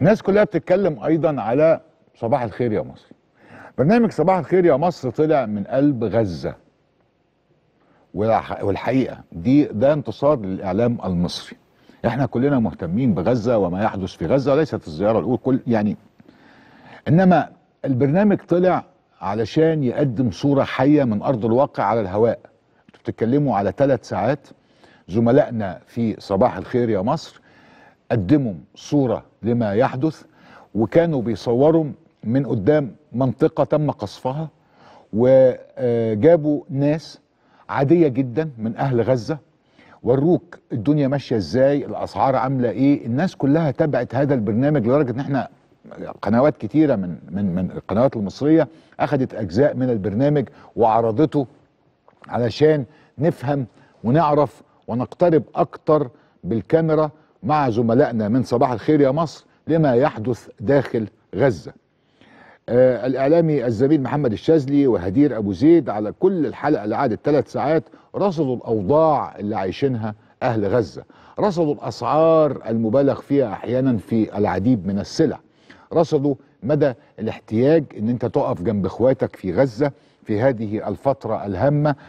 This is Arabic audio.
الناس كلها بتتكلم ايضا على صباح الخير يا مصر برنامج صباح الخير يا مصر طلع من قلب غزه والحقيقه دي ده انتصار للاعلام المصري احنا كلنا مهتمين بغزه وما يحدث في غزه وليست الزياره الاولى كل يعني انما البرنامج طلع علشان يقدم صوره حيه من ارض الواقع على الهواء بتتكلموا على ثلاث ساعات زملائنا في صباح الخير يا مصر قدموا صورة لما يحدث وكانوا بيصوروا من قدام منطقة تم قصفها وجابوا ناس عادية جدا من أهل غزة وروك الدنيا ماشية ازاي الأسعار عاملة ايه الناس كلها تابعت هذا البرنامج لدرجة ان احنا قنوات كتيرة من, من, من القنوات المصرية أخذت أجزاء من البرنامج وعرضته علشان نفهم ونعرف ونقترب أكتر بالكاميرا مع زملائنا من صباح الخير يا مصر لما يحدث داخل غزة آه الإعلامي الزميل محمد الشاذلي وهدير أبو زيد على كل الحلقة اللي عادت ثلاث ساعات رصدوا الأوضاع اللي عايشينها أهل غزة رصدوا الأسعار المبالغ فيها أحيانا في العديد من السلع رصدوا مدى الاحتياج ان انت تقف جنب اخواتك في غزة في هذه الفترة الهامة